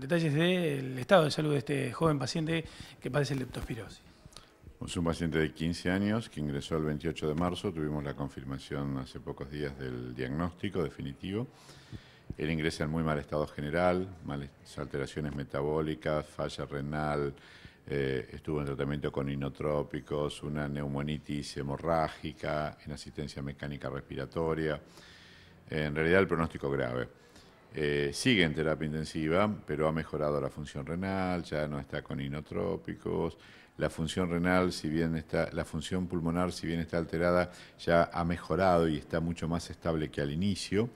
detalles del estado de salud de este joven paciente que padece leptospirosis. Es un paciente de 15 años que ingresó el 28 de marzo, tuvimos la confirmación hace pocos días del diagnóstico definitivo. Él ingresa en muy mal estado general, malas alteraciones metabólicas, falla renal, eh, estuvo en tratamiento con inotrópicos, una neumonitis hemorrágica, en asistencia mecánica respiratoria. en realidad el pronóstico grave. Eh, sigue en terapia intensiva, pero ha mejorado la función renal, ya no está con inotrópicos. La función renal, si bien está, la función pulmonar, si bien está alterada, ya ha mejorado y está mucho más estable que al inicio.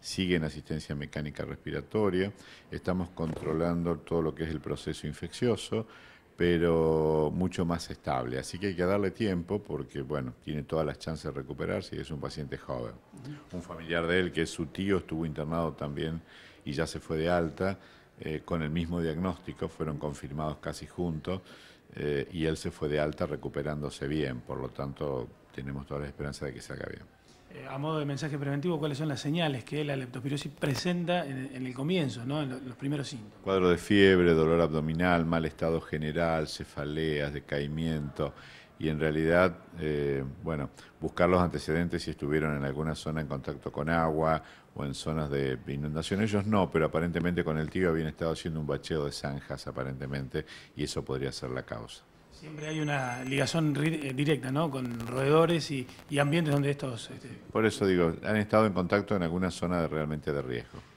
Sigue en asistencia mecánica respiratoria. Estamos controlando todo lo que es el proceso infeccioso pero mucho más estable. Así que hay que darle tiempo porque, bueno, tiene todas las chances de recuperarse y es un paciente joven. Un familiar de él, que es su tío, estuvo internado también y ya se fue de alta eh, con el mismo diagnóstico, fueron confirmados casi juntos eh, y él se fue de alta recuperándose bien, por lo tanto tenemos toda la esperanza de que salga bien. Eh, a modo de mensaje preventivo, cuáles son las señales que la leptospirosis presenta en, el comienzo, ¿no? en, los primeros síntomas. Cuadro de fiebre, dolor abdominal, mal estado general, cefaleas, decaimiento. Y en realidad, eh, bueno, buscar los antecedentes si estuvieron en alguna zona en contacto con agua o en zonas de inundación. Ellos no, pero aparentemente con el tío habían estado haciendo un bacheo de zanjas, aparentemente, y eso podría ser la causa. Siempre hay una ligación eh, directa ¿no? con roedores y, y ambientes donde estos... Este, Por eso digo, han estado en contacto en alguna zona realmente de riesgo.